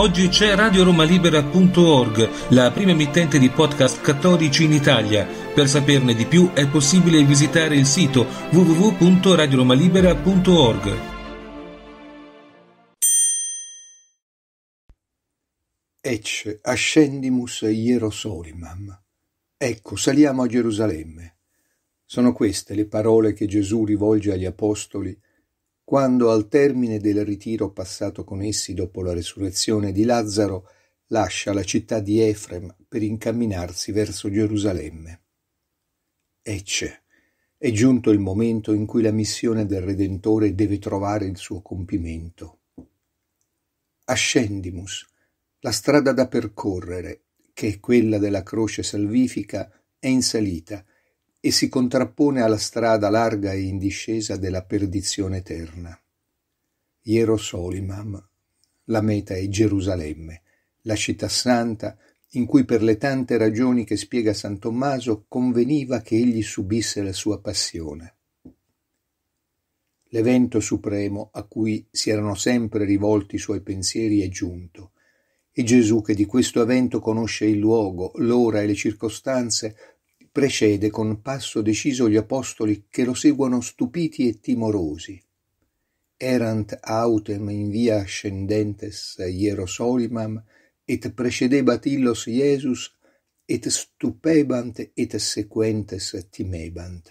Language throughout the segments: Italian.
Oggi c'è radioromalibera.org, la prima emittente di podcast cattolici in Italia. Per saperne di più è possibile visitare il sito www.radioromalibera.org. Ecce ascendimus Hierosolimam. Ecco, saliamo a Gerusalemme. Sono queste le parole che Gesù rivolge agli apostoli quando al termine del ritiro passato con essi dopo la resurrezione di Lazzaro, lascia la città di Efrem per incamminarsi verso Gerusalemme. Ecce, è giunto il momento in cui la missione del Redentore deve trovare il suo compimento. Ascendimus, la strada da percorrere, che è quella della croce salvifica, è in salita e si contrappone alla strada larga e in discesa della perdizione eterna. Hierosolimam, la meta è Gerusalemme, la città santa in cui per le tante ragioni che spiega San Tommaso conveniva che egli subisse la sua passione. L'evento supremo a cui si erano sempre rivolti i suoi pensieri è giunto, e Gesù che di questo evento conosce il luogo, l'ora e le circostanze, precede con passo deciso gli apostoli che lo seguono stupiti e timorosi. Erant autem in via ascendentes Hierosolimam et precedebat illos Iesus et stupebant et sequentes timebant.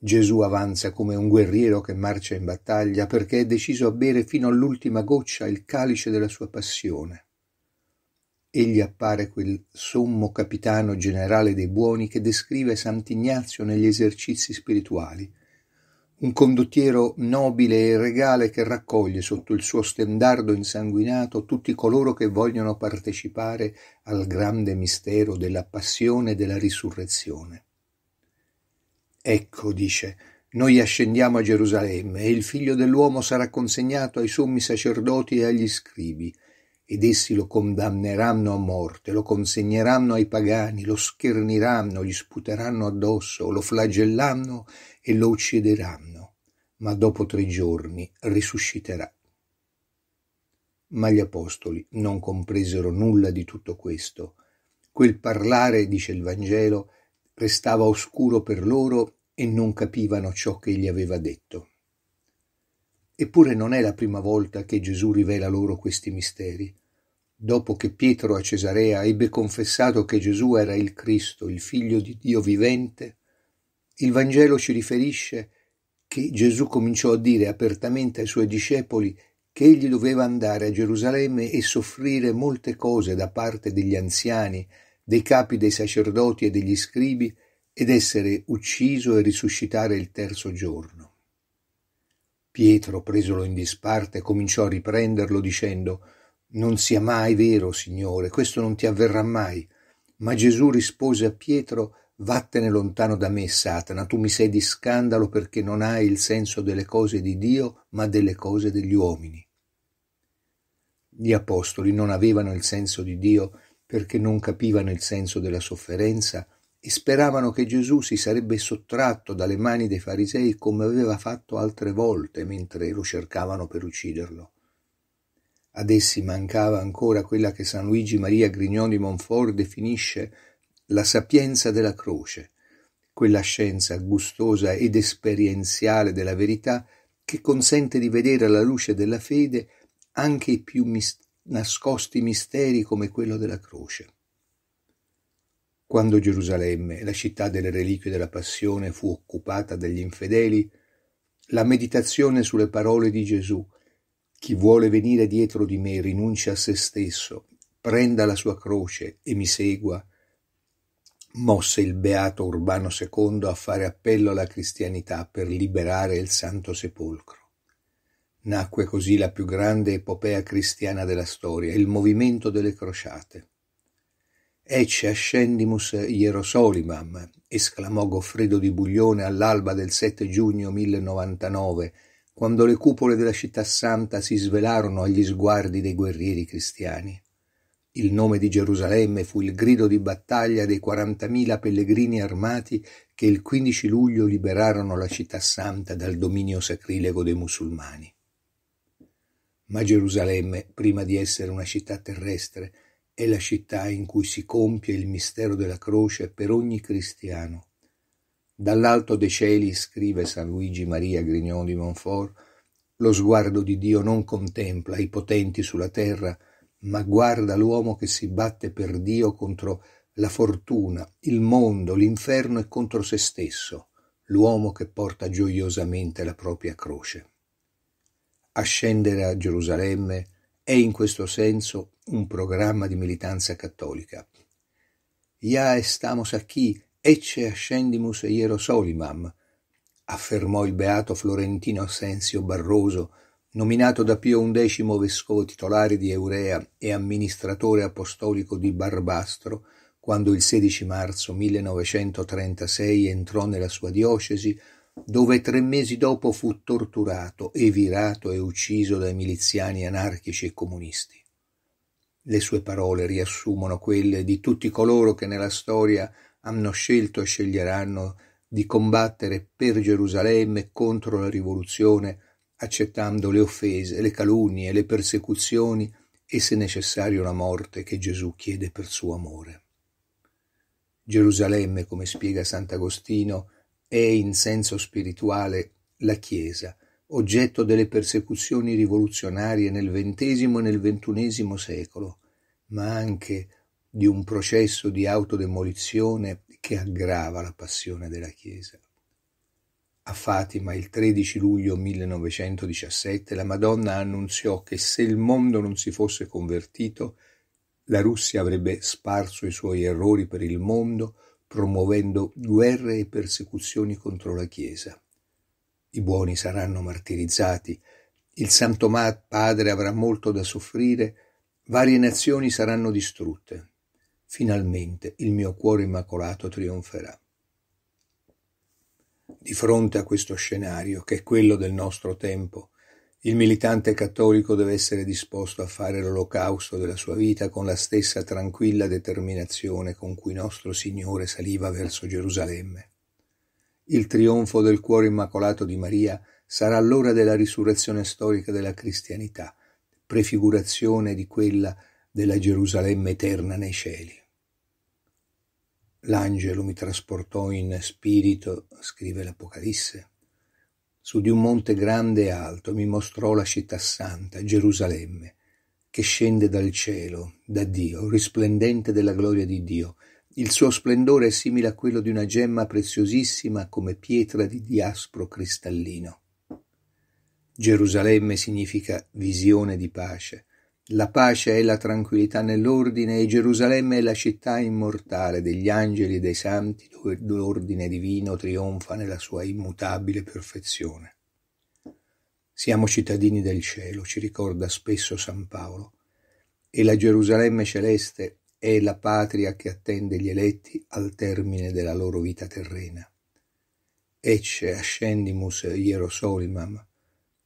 Gesù avanza come un guerriero che marcia in battaglia perché è deciso a bere fino all'ultima goccia il calice della sua passione egli appare quel sommo capitano generale dei buoni che descrive Sant'Ignazio negli esercizi spirituali, un condottiero nobile e regale che raccoglie sotto il suo stendardo insanguinato tutti coloro che vogliono partecipare al grande mistero della passione e della risurrezione. Ecco, dice, noi ascendiamo a Gerusalemme e il figlio dell'uomo sarà consegnato ai sommi sacerdoti e agli scribi, ed essi lo condanneranno a morte, lo consegneranno ai pagani, lo scherniranno, gli sputeranno addosso, lo flagellanno e lo uccideranno, ma dopo tre giorni risusciterà. Ma gli apostoli non compresero nulla di tutto questo. Quel parlare, dice il Vangelo, restava oscuro per loro e non capivano ciò che gli aveva detto. Eppure non è la prima volta che Gesù rivela loro questi misteri. Dopo che Pietro a Cesarea ebbe confessato che Gesù era il Cristo, il figlio di Dio vivente, il Vangelo ci riferisce che Gesù cominciò a dire apertamente ai suoi discepoli che egli doveva andare a Gerusalemme e soffrire molte cose da parte degli anziani, dei capi dei sacerdoti e degli scribi, ed essere ucciso e risuscitare il terzo giorno. Pietro, presolo in disparte, cominciò a riprenderlo dicendo Non sia mai vero, Signore, questo non ti avverrà mai. Ma Gesù rispose a Pietro Vattene lontano da me, Satana, tu mi sei di scandalo perché non hai il senso delle cose di Dio, ma delle cose degli uomini. Gli apostoli non avevano il senso di Dio perché non capivano il senso della sofferenza e speravano che Gesù si sarebbe sottratto dalle mani dei farisei come aveva fatto altre volte mentre lo cercavano per ucciderlo. Ad essi mancava ancora quella che San Luigi Maria Grignon di Montfort definisce la sapienza della croce, quella scienza gustosa ed esperienziale della verità che consente di vedere alla luce della fede anche i più mis- nascosti misteri come quello della croce. Quando Gerusalemme, la città delle reliquie della passione, fu occupata dagli infedeli, la meditazione sulle parole di Gesù, chi vuole venire dietro di me rinuncia a se stesso, prenda la sua croce e mi segua, mosse il beato Urbano II a fare appello alla cristianità per liberare il Santo Sepolcro. Nacque così la più grande epopea cristiana della storia, il movimento delle crociate. Ecce ascendimus Hierosolimam, esclamò Goffredo di Buglione all'alba del 7 giugno 1099, quando le cupole della città santa si svelarono agli sguardi dei guerrieri cristiani. Il nome di Gerusalemme fu il grido di battaglia dei 40.000 pellegrini armati che il 15 luglio liberarono la città santa dal dominio sacrilego dei musulmani. Ma Gerusalemme, prima di essere una città terrestre, è la città in cui si compie il mistero della croce per ogni cristiano. Dall'alto dei cieli, scrive San Luigi Maria Grignon di Montfort, lo sguardo di Dio non contempla i potenti sulla terra, ma guarda l'uomo che si batte per Dio contro la fortuna, il mondo, l'inferno e contro se stesso, l'uomo che porta gioiosamente la propria croce. Ascendere a Gerusalemme è in questo senso un programma di militanza cattolica. Ia estamos aquí, ecce ascendimus iero solimam, affermò il beato Florentino Assenzio Barroso, nominato da Pio XI vescovo titolare di Eurea e amministratore apostolico di Barbastro, quando il 16 marzo 1936 entrò nella sua diocesi dove tre mesi dopo fu torturato, evirato e ucciso dai miliziani anarchici e comunisti. Le sue parole riassumono quelle di tutti coloro che nella storia hanno scelto e sceglieranno di combattere per Gerusalemme contro la rivoluzione, accettando le offese, le calunnie, le persecuzioni e se necessario la morte che Gesù chiede per suo amore. Gerusalemme, come spiega Sant'Agostino, è in senso spirituale la Chiesa, oggetto delle persecuzioni rivoluzionarie nel XX e nel XXI secolo, ma anche di un processo di autodemolizione che aggrava la passione della Chiesa. A Fatima il 13 luglio 1917 la Madonna annunziò che se il mondo non si fosse convertito, la Russia avrebbe sparso i suoi errori per il mondo, promuovendo guerre e persecuzioni contro la Chiesa. I buoni saranno martirizzati, il Santo Padre avrà molto da soffrire, varie nazioni saranno distrutte. Finalmente il mio cuore immacolato trionferà. Di fronte a questo scenario, che è quello del nostro tempo, il militante cattolico deve essere disposto a fare l'olocausto della sua vita con la stessa tranquilla determinazione con cui nostro Signore saliva verso Gerusalemme. Il trionfo del cuore immacolato di Maria sarà l'ora della risurrezione storica della cristianità, prefigurazione di quella della Gerusalemme eterna nei cieli. L'angelo mi trasportò in spirito, scrive l'Apocalisse, su di un monte grande e alto mi mostrò la città santa, Gerusalemme, che scende dal cielo, da Dio, risplendente della gloria di Dio. Il suo splendore è simile a quello di una gemma preziosissima come pietra di diaspro cristallino. Gerusalemme significa visione di pace, la pace e la tranquillità nell'ordine e Gerusalemme è la città immortale degli angeli e dei santi dove l'ordine divino trionfa nella sua immutabile perfezione. Siamo cittadini del cielo, ci ricorda spesso San Paolo, e la Gerusalemme celeste è la patria che attende gli eletti al termine della loro vita terrena. Ecce ascendimus Hierosolimam,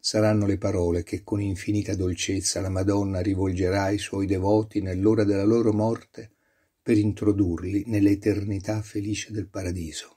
saranno le parole che con infinita dolcezza la Madonna rivolgerà ai suoi devoti nell'ora della loro morte per introdurli nell'eternità felice del paradiso.